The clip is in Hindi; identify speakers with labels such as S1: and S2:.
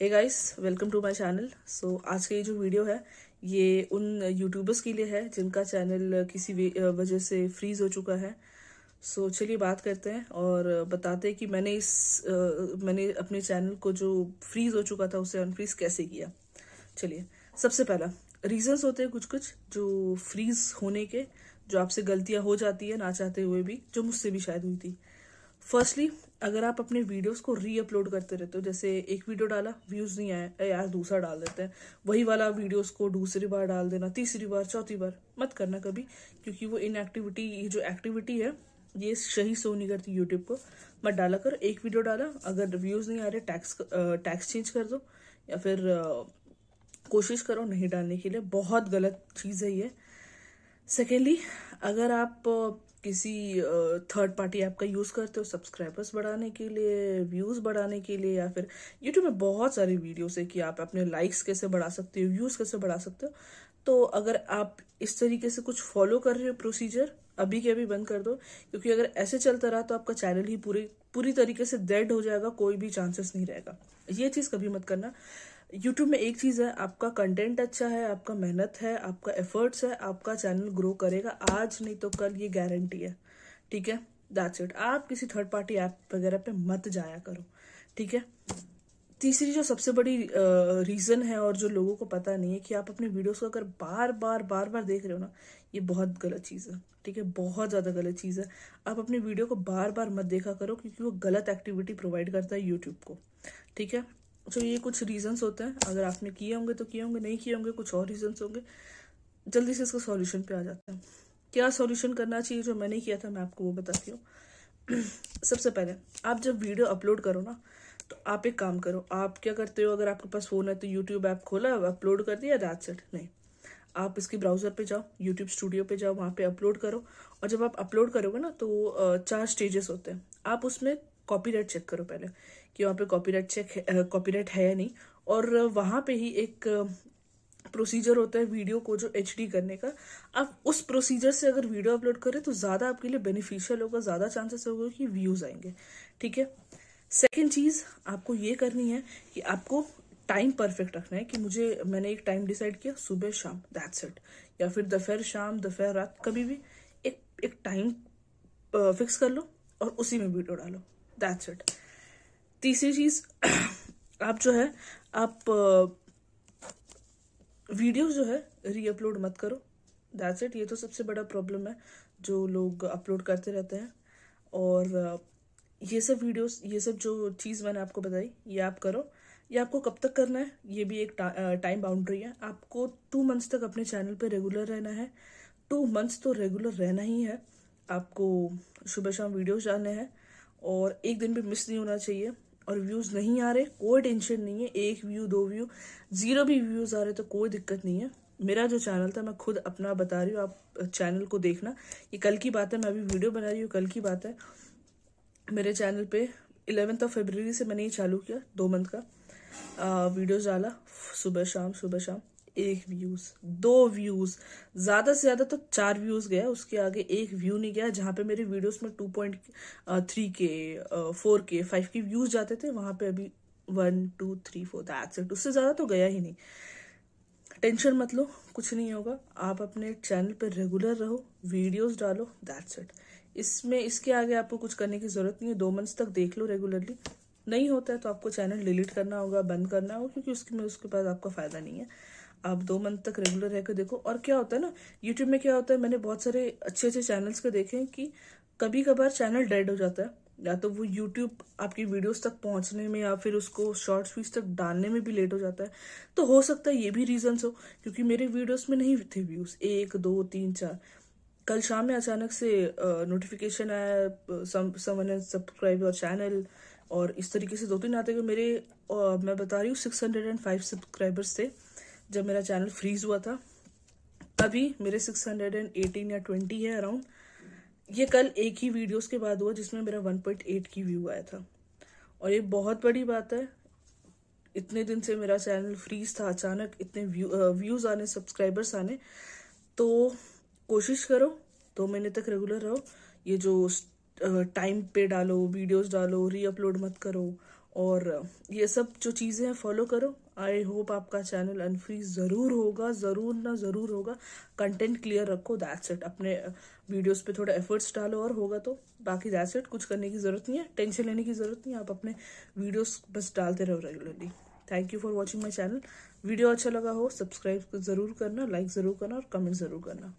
S1: hey guys welcome to my channel so आज का ये जो वीडियो है ये उन यूट्यूबर्स के लिए है जिनका चैनल किसी वजह से फ्रीज हो चुका है सो so, चलिए बात करते हैं और बताते हैं कि मैंने इस आ, मैंने अपने चैनल को जो फ्रीज हो चुका था उसे अनफ्रीज कैसे किया चलिए सबसे पहला रीजंस होते हैं कुछ कुछ जो फ्रीज होने के जो आपसे गलतियाँ हो जाती है ना चाहते हुए भी जो मुझसे भी शायद हुई थी फर्स्टली अगर आप अपने वीडियोस को री अपलोड करते रहते हो जैसे एक वीडियो डाला व्यूज नहीं आया यार दूसरा डाल देते हैं वही वाला वीडियोस को दूसरी बार डाल देना तीसरी बार चौथी बार मत करना कभी क्योंकि वो इनएक्टिविटी ये जो एक्टिविटी है ये सही सो नहीं करती यूट्यूब को मत डाला कर एक वीडियो डाला अगर व्यूज नहीं आ रहे टैक्स टैक्स चेंज कर दो या फिर कोशिश करो नहीं डालने के लिए बहुत गलत चीज़ है ये सेकेंडली अगर आप किसी थर्ड पार्टी ऐप का यूज़ करते हो सब्सक्राइबर्स बढ़ाने के लिए व्यूज़ बढ़ाने के लिए या फिर यूट्यूब में बहुत सारे वीडियोस है कि आप अपने लाइक्स कैसे बढ़ा सकते हो व्यूज़ कैसे बढ़ा सकते हो तो अगर आप इस तरीके से कुछ फॉलो कर रहे हो प्रोसीजर अभी के अभी बंद कर दो क्योंकि अगर ऐसे चलता रहा तो आपका चैनल ही पूरे पूरी तरीके से डेड हो जाएगा कोई भी चांसेस नहीं रहेगा ये चीज़ कभी मत करना यूट्यूब में एक चीज़ है आपका कंटेंट अच्छा है आपका मेहनत है आपका एफर्ट्स है आपका चैनल ग्रो करेगा आज नहीं तो कल ये गारंटी है ठीक है दैट्स इट आप किसी थर्ड पार्टी ऐप वगैरह पे मत जाया करो ठीक है तीसरी जो सबसे बड़ी रीज़न है और जो लोगों को पता नहीं है कि आप अपने वीडियोस को अगर बार बार बार बार देख रहे हो ना ये बहुत गलत चीज़ है ठीक है बहुत ज़्यादा गलत चीज़ है आप अपने वीडियो को बार बार मत देखा करो क्योंकि वो गलत एक्टिविटी प्रोवाइड करता है यूट्यूब को ठीक है तो ये कुछ रीज़न्स होते हैं अगर आपने किए होंगे तो किए होंगे नहीं किए होंगे कुछ और रीज़न्स होंगे जल्दी से इसका सॉल्यूशन पे आ जाते हैं क्या सॉल्यूशन करना चाहिए जो मैंने किया था मैं आपको वो बताती हूँ सबसे पहले आप जब वीडियो अपलोड करो ना तो आप एक काम करो आप क्या करते हो अगर आपके पास फ़ोन है तो यूट्यूब ऐप खोला अपलोड कर दिया दैट सेट नहीं आप इसके ब्राउज़र पे जाओ यूट्यूब स्टूडियो पे जाओ वहाँ पे अपलोड करो और जब आप अपलोड करोगे ना तो चार स्टेजेस होते हैं आप उसमें कॉपीराइट चेक करो पहले कि वहाँ पे कॉपीराइट चेक कॉपीराइट है या नहीं और वहाँ पे ही एक प्रोसीजर होता है वीडियो को जो एच करने का आप उस प्रोसीजर से अगर वीडियो अपलोड करें तो ज़्यादा आपके लिए बेनिफिशियल होगा ज़्यादा चांसेस होगा कि व्यूज़ आएंगे ठीक है सेकेंड चीज़ आपको ये करनी है कि आपको टाइम परफेक्ट रखना है कि मुझे मैंने एक टाइम डिसाइड किया सुबह शाम दैट्स इट या फिर दोपहर शाम दोपहर रात कभी भी एक एक टाइम फिक्स कर लो और उसी में वीडियो डालो दैट्स इट तीसरी चीज़ आप जो है आप वीडियो जो है रीअपलोड मत करो दैट्स इट ये तो सबसे बड़ा प्रॉब्लम है जो लोग अपलोड करते रहते हैं और ये सब वीडियोस ये सब जो चीज़ मैंने आपको बताई ये आप करो ये आपको कब तक करना है ये भी एक टाइम बाउंड्री है आपको टू मंथ्स तक अपने चैनल पे रेगुलर रहना है टू मंथ्स तो रेगुलर रहना ही है आपको सुबह शाम वीडियोस डालने हैं और एक दिन भी मिस नहीं होना चाहिए और व्यूज़ नहीं आ रहे कोई टेंशन नहीं है एक व्यू दो व्यू ज़ीरो भी व्यूज़ आ रहे तो कोई दिक्कत नहीं है मेरा जो चैनल था मैं खुद अपना बता रही हूँ आप चैनल को देखना ये कल की बात है मैं अभी वीडियो बना रही हूँ कल की बात है मेरे चैनल पे इलेवेंथ ऑफ फेबर से मैंने ये चालू किया दो मंथ का वीडियोज डाला सुबह शाम सुबह शाम एक व्यूज दो व्यूज ज्यादा से ज्यादा तो चार व्यूज गया उसके आगे एक व्यू नहीं गया जहां पे मेरे वीडियोस में two point three K four K five K views जाते थे वहां पे अभी one two three four that's it उससे ज्यादा तो गया ही नहीं टेंशन मत लो कुछ नहीं होगा आप अपने चैनल पर रेगुलर रहो वीडियोस डालो दैट्स इट इसमें इसके आगे आपको कुछ करने की ज़रूरत नहीं है दो मंथ्स तक देख लो रेगुलरली नहीं होता है तो आपको चैनल डिलीट करना होगा बंद करना होगा क्योंकि उसके में उसके पास आपका फ़ायदा नहीं है आप दो मंथ तक रेगुलर रहकर देखो और क्या होता है ना यूट्यूब में क्या होता है मैंने बहुत सारे अच्छे अच्छे चैनल्स के देखे हैं कि कभी कभार चैनल डेड हो जाता है या तो वो यूट्यूब आपकी वीडियोस तक पहुंचने में या फिर उसको शॉर्ट्स वीडियोस तक डालने में भी लेट हो जाता है तो हो सकता है ये भी रीजन हो क्योंकि मेरे वीडियोस में नहीं थे व्यूज एक दो तीन चार कल शाम में अचानक से नोटिफिकेशन आया सम सब्सक्राइब योर चैनल और इस तरीके से दो तीन आते मेरे आ, मैं बता रही हूँ six hundred and five subscribers थे जब मेरा चैनल फ्रीज हुआ था अभी मेरे 618 या 20 है अराउंड ये कल एक ही वीडियोस के बाद हुआ जिसमें मेरा 1.8 की व्यू आया था और ये बहुत बड़ी बात है इतने दिन से मेरा चैनल फ्रीज था अचानक इतने व्यू व्यूज़ आने सब्सक्राइबर्स आने तो कोशिश करो दो महीने तक रेगुलर रहो ये जो टाइम पे डालो वीडियोस डालो री अपलोड मत करो और ये सब जो चीज़ें हैं फॉलो करो आई होप आपका चैनल अनफ्री ज़रूर होगा ज़रूर ना ज़रूर होगा कंटेंट क्लियर रखो दैट सेट अपने वीडियोस पे थोड़ा एफर्ट्स डालो और होगा तो बाकी दैट सेट कुछ करने की ज़रूरत नहीं है टेंशन लेने की ज़रूरत नहीं है आप अपने वीडियोस बस डालते रहो regularly thank you for watching my channel video अच्छा लगा हो सब्सक्राइब ज़रूर करना लाइक ज़रूर करना और कमेंट ज़रूर करना